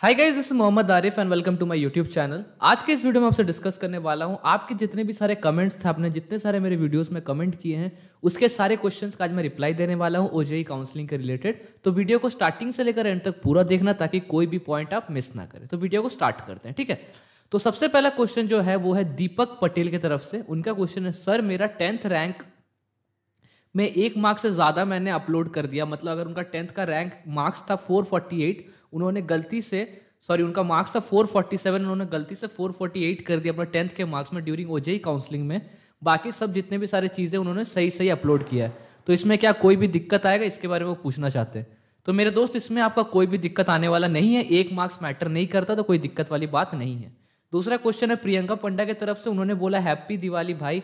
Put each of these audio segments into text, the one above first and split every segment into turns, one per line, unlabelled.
hi guys this Mohammad Arif and welcome to my YouTube channel आज के इस वीडियो में आपसे डिस्कस करने वाला हूँ आपके जितने भी सारे कमेंट्स थे आपने जितने सारे मेरे वीडियोस में कमेंट किए हैं उसके सारे क्वेश्चंस का आज मैं रिप्लाई देने वाला हूँ ओजेई काउंसलिंग के रिलेटेड तो वीडियो को स्टार्टिंग से लेकर एंड तक पूरा देखना ताकि कोई भी पॉइंट आप मिस ना करें तो वीडियो को स्टार्ट करते हैं ठीक है तो सबसे पहला क्वेश्चन जो है वो है दीपक पटेल की तरफ से उनका क्वेश्चन है सर मेरा टेंथ रैंक में एक मार्क्स से ज़्यादा मैंने अपलोड कर दिया मतलब अगर उनका टेंथ का रैंक मार्क्स था फोर उन्होंने गलती से सॉरी उनका मार्क्स था 447 उन्होंने गलती से 448 कर दिया अपने टेंथ के मार्क्स में ड्यूरिंग ओजेई काउंसलिंग में बाकी सब जितने भी सारी चीज़ें उन्होंने सही सही अपलोड किया है तो इसमें क्या कोई भी दिक्कत आएगा इसके बारे में वो पूछना चाहते हैं तो मेरे दोस्त इसमें आपका कोई भी दिक्कत आने वाला नहीं है एक मार्क्स मैटर नहीं करता तो कोई दिक्कत वाली बात नहीं है दूसरा क्वेश्चन है प्रियंका पंडा की तरफ से उन्होंने बोला हैप्पी दिवाली भाई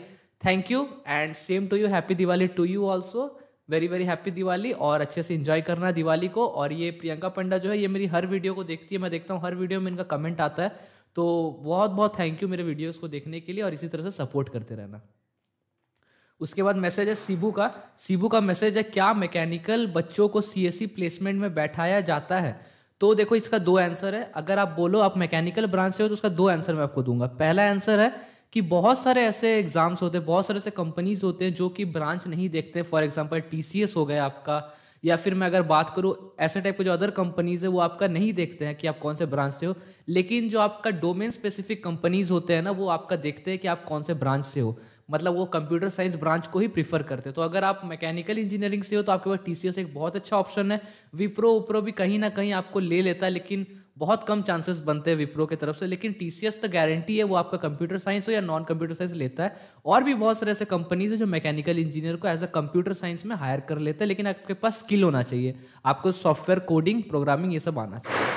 thank you and same to you happy Diwali to you also very very happy Diwali और अच्छे से इन्जॉय करना दिवाली को और ये प्रियंका पंडा जो है ये मेरी हर वीडियो को देखती है मैं देखता हूँ हर वीडियो में इनका कमेंट आता है तो बहुत बहुत थैंक यू मेरे वीडियोज को देखने के लिए और इसी तरह से सपोर्ट करते रहना उसके बाद मैसेज है सिबू का सिबू का मैसेज है क्या मैकेनिकल बच्चों को सी प्लेसमेंट e में बैठाया जाता है तो देखो इसका दो आंसर है अगर आप बोलो आप मैकेनिकल ब्रांच से हो तो उसका दो आंसर मैं आपको दूंगा पहला आंसर है कि बहुत सारे ऐसे एग्ज़ाम्स होते हैं बहुत सारे ऐसे कंपनीज होते हैं जो कि ब्रांच नहीं देखते फॉर एग्जाम्पल टी हो गया आपका या फिर मैं अगर बात करूँ ऐसे टाइप के जो अदर कंपनीज है वो आपका नहीं देखते हैं कि आप कौन से ब्रांच से हो लेकिन जो आपका डोमेन स्पेसिफिक कंपनीज होते हैं ना वो आपका देखते हैं कि आप कौन से ब्रांच से हो मतलब वो कंप्यूटर साइंस ब्रांच को ही प्रीफर करते हैं तो अगर आप मैकेनिकल इंजीनियरिंग से हो तो आपके पास टी एक बहुत अच्छा ऑप्शन है विप्रो उप्रो भी कहीं ना कहीं आपको ले लेता है लेकिन बहुत कम चांसेस बनते हैं विप्रो की तरफ से लेकिन टी सी एस तो गारंटी है वो आपका कंप्यूटर साइंस हो या नॉन कंप्यूटर साइंस लेता है और भी बहुत सारे ऐसे कंपनीज है जो मैकेनिकल इंजीनियर को एज अ कंप्यूटर साइंस में हायर कर लेते हैं लेकिन आपके पास स्किल होना चाहिए आपको सॉफ्टवेयर कोडिंग प्रोग्रामिंग ये सब आना चाहिए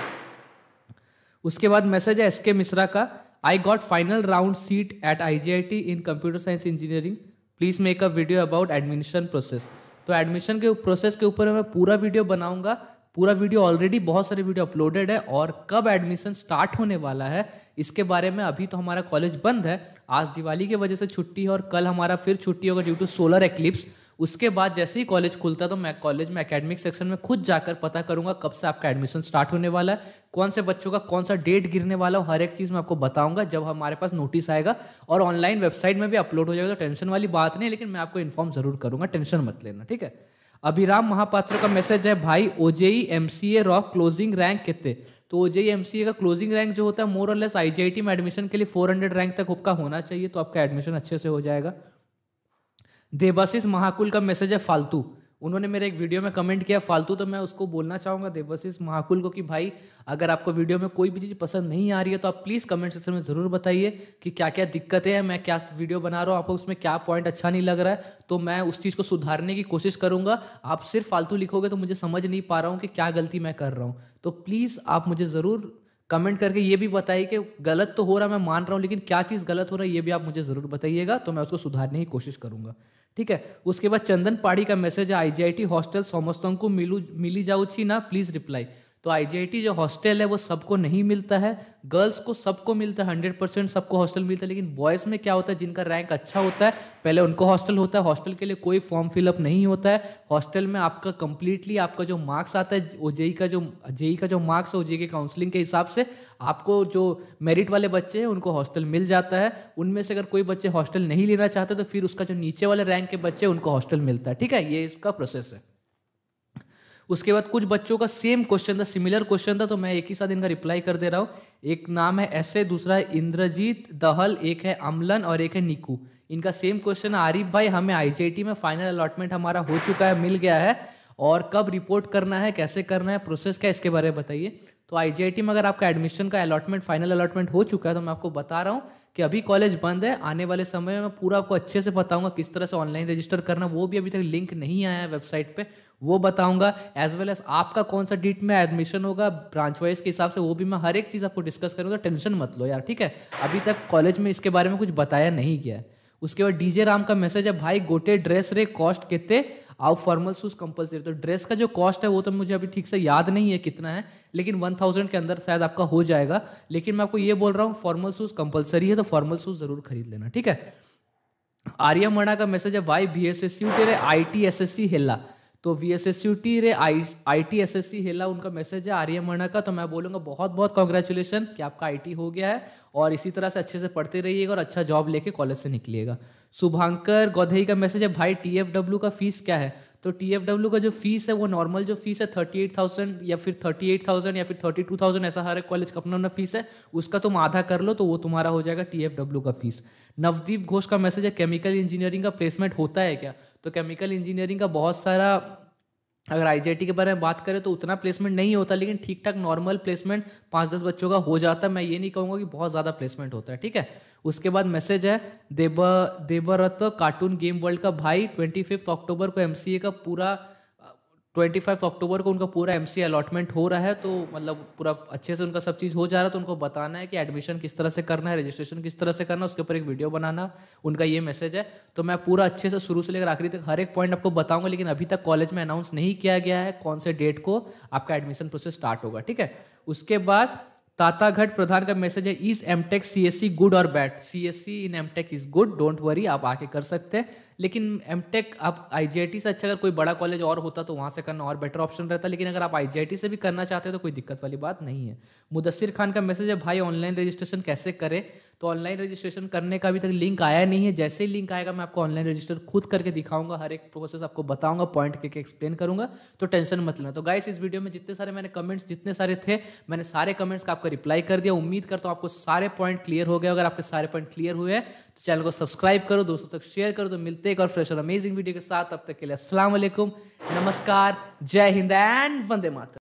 उसके बाद मैसेज है एस के मिश्रा का I got final round seat at I G I T in computer science engineering please make a video about admission process तो एडमिशन के प्रोसेस के ऊपर मैं पूरा वीडियो बनाऊंगा पूरा वीडियो ऑलरेडी बहुत सारे वीडियो अपलोडेड है और कब एडमिशन स्टार्ट होने वाला है इसके बारे में अभी तो हमारा कॉलेज बंद है आज दिवाली की वजह से छुट्टी है और कल हमारा फिर छुट्टी होगा ड्यू टू सोलर एक्लिप्स उसके बाद जैसे ही कॉलेज खुलता है तो मैं कॉलेज में एकेडमिक सेक्शन में खुद जाकर पता करूंगा कब से आपका एडमिशन स्टार्ट होने वाला है कौन से बच्चों का कौन सा डेट गिरने वाला हो हर एक चीज़ मैं आपको बताऊंगा जब हमारे पास नोटिस आएगा और ऑनलाइन वेबसाइट में भी अपलोड हो जाएगा तो टेंशन वाली बात नहीं लेकिन मैं आपको इन्फॉर्म जरूर करूंगा टेंशन मत लेना ठीक है अभिराम महापात्र का मैसेज है भाई ओजेई एम सी ए रॉक क्लोजिंग रैंक कितने तो ओजेई एम सी ए का क्लोजिंग रैंक जो होता है मोर और less I G I T में एडमिशन के लिए फोर हंड्रेड रैंक तक आपका होना चाहिए तो आपका एडमिशन अच्छे से हो जाएगा देवाशिष महाकुल का मैसेज है फालतू उन्होंने मेरे एक वीडियो में कमेंट किया फालतू तो मैं उसको बोलना चाहूँगा देवशिष महाकुल को कि भाई अगर आपको वीडियो में कोई भी चीज़ पसंद नहीं आ रही है तो आप प्लीज़ कमेंट सेक्शन में ज़रूर बताइए कि क्या क्या दिक्कतें हैं मैं क्या वीडियो बना रहा हूँ आपको उसमें क्या पॉइंट अच्छा नहीं लग रहा है तो मैं उस चीज़ को सुधारने की कोशिश करूँगा आप सिर्फ फालतू लिखोगे तो मुझे समझ नहीं पा रहा हूँ कि क्या गलती मैं कर रहा हूँ तो प्लीज़ आप मुझे ज़रूर कमेंट करके ये भी बताइए कि गलत तो हो रहा मैं मान रहा हूँ लेकिन क्या चीज़ गलत हो रहा है ये भी आप मुझे ज़रूर बताइएगा तो मैं उसको सुधारने की कोशिश करूँगा ठीक है उसके बाद चंदन पाड़ी का मैसेज है टी हॉस्टल समस्तों को मिलू मिली जाऊँ ना प्लीज रिप्लाई तो आई जो हॉस्टल है वो सबको नहीं मिलता है गर्ल्स को सबको मिलता है हंड्रेड परसेंट सबको हॉस्टल मिलता है लेकिन बॉयज़ में क्या होता है जिनका रैंक अच्छा होता है पहले उनको हॉस्टल होता है हॉस्टल के लिए कोई फॉर्म फिलअप नहीं होता है हॉस्टल में आपका कंप्लीटली आपका जो मार्क्स आता है ओ का जो जेई का जो मार्क्स है ओ के काउंसलिंग के हिसाब से आपको जो मेरिट वाले बच्चे हैं उनको हॉस्टल मिल जाता है उनमें से अगर कोई बच्चे हॉस्टल नहीं लेना चाहते तो फिर उसका जो नीचे वाले रैंक के बच्चे उनको हॉस्टल मिलता है ठीक है ये इसका प्रोसेस है उसके बाद कुछ बच्चों का सेम क्वेश्चन था सिमिलर क्वेश्चन था तो मैं एक ही साथ इनका रिप्लाई कर दे रहा हूँ एक नाम है ऐसे दूसरा है इंद्रजीत दहल एक है अमलन और एक है निकू इनका सेम क्वेश्चन आरिफ भाई हमें आई में फाइनल अलॉटमेंट हमारा हो चुका है मिल गया है और कब रिपोर्ट करना है कैसे करना है प्रोसेस क्या इसके बारे में बताइए तो आई में अगर आपका एडमिशन का अलॉटमेंट फाइनल अलॉटमेंट हो चुका है तो मैं आपको बता रहा हूँ कि अभी कॉलेज बंद है आने वाले समय में मैं पूरा आपको अच्छे से बताऊंगा किस तरह से ऑनलाइन रजिस्टर करना वो भी अभी तक लिंक नहीं आया है वेबसाइट पे वो बताऊंगा एज वेल एज आपका कौन सा डेट में एडमिशन होगा ब्रांच वाइज के हिसाब से वो भी मैं हर एक चीज़ आपको डिस्कस करूँगा टेंशन मत लो यार ठीक है अभी तक कॉलेज में इसके बारे में कुछ बताया नहीं गया उसके बाद डीजे राम का मैसेज है भाई गोटे ड्रेस रे कॉस्ट कितने आप फॉर्मल शूज कंपलसरी तो ड्रेस का जो कॉस्ट है वो तो मुझे अभी ठीक से याद नहीं है कितना है लेकिन वन थाउजेंड के अंदर शायद आपका हो जाएगा लेकिन मैं आपको ये बोल रहा हूँ फॉर्मल शूज कंपलसरी है तो फॉर्मल शूज जरूर खरीद लेना ठीक है आर्यमणा का मैसेज है Y B S S U K I T S S C हेला तो V S S U T रे I I T S S C हेला उनका मैसेज है आर्य मणा का तो मैं बोलूँगा बहुत बहुत कॉन्ग्रेचुलेसन कि आपका आई टी हो गया है और इसी तरह से अच्छे से पढ़ते रहिएगा और अच्छा जॉब लेके कॉलेज से निकलिएगा शुभांकर गौधई का मैसेज है भाई टी एफ डब्ल्यू का फीस क्या है तो टी एफ डब्ल्यू का जो फीस है वो नॉर्मल जो फीस है थर्टी एट थाउजेंड या फिर थर्टी एट थाउजेंड या फिर थर्टी टू थाउजेंड ऐसा हर एक कॉलेज का अपना अपना फीस है उसका तुम आधा कर लो तो वो तुम्हारा हो जाएगा टी एफ डब्ल्यू का फीस नवदीप घोष का मैसेज है केमिकल इंजीनियरिंग का प्लेसमेंट होता है क्या तो केमिकल इंजीनियरिंग का बहुत सारा अगर आई के बारे में बात करें तो उतना प्लेसमेंट नहीं होता लेकिन ठीक ठाक नॉर्मल प्लेसमेंट पाँच दस बच्चों का हो जाता है मैं ये नहीं कहूँगा कि बहुत ज़्यादा प्लेसमेंट होता है ठीक है उसके बाद मैसेज है देबा देबरत कार्टून गेम वर्ल्ड का भाई ट्वेंटी अक्टूबर को एम का पूरा ट्वेंटी फाइव अक्टूबर को उनका पूरा एम अलॉटमेंट हो रहा है तो मतलब पूरा अच्छे से उनका सब चीज़ हो जा रहा है तो उनको बताना है कि एडमिशन किस तरह से करना है रजिस्ट्रेशन किस तरह से करना है उसके ऊपर एक वीडियो बनाना उनका ये मैसेज है तो मैं पूरा अच्छे से शुरू से लेकर आखिरी तक हर एक पॉइंट आपको बताऊंगा लेकिन अभी तक कॉलेज में अनाउंस नहीं किया गया है कौन से डेट को आपका एडमिशन प्रोसेस स्टार्ट होगा ठीक है उसके बाद ताताघट प्रधान का मैसेज है इज एमटेक सीएससी गुड और bad CSC in MTech is good don't worry आप आके कर सकते हैं लेकिन एमटेक आप आईजीआईटी से अच्छा अगर कोई बड़ा कॉलेज और होता तो वहाँ से करना और बेटर ऑप्शन रहता लेकिन अगर आप आईजीआईटी से भी करना चाहते हो तो कोई दिक्कत वाली बात नहीं है मुदस्सिर खान का मैसेज है भाई ऑनलाइन रजिस्ट्रेशन कैसे करें तो ऑनलाइन रजिस्ट्रेशन करने का अभी तक लिंक आया नहीं है जैसे ही लिंक आएगा मैं आपको ऑनलाइन रजिस्टर खुद करके दिखाऊंगा हर एक प्रोसेस आपको बताऊंगा पॉइंट के एक्सप्लेन करूंगा तो टेंशन मत लेना तो गाइस इस वीडियो में जितने सारे मैंने कमेंट्स जितने सारे थे मैंने सारे कमेंट्स का आपका रिप्लाई कर दिया उम्मीद करता हूँ आपको सारे पॉइंट क्लियर हो गए अगर आपके सारे पॉइंट क्लियर हुए हैं तो चैनल को सब्सक्राइब करो दोस्तों तक शेयर करो तो मिलते एक और फ्रेश और अमेजिंग वीडियो के साथ अब तक के लिए असलम नमस्कार जय हिंद एंड वंदे माता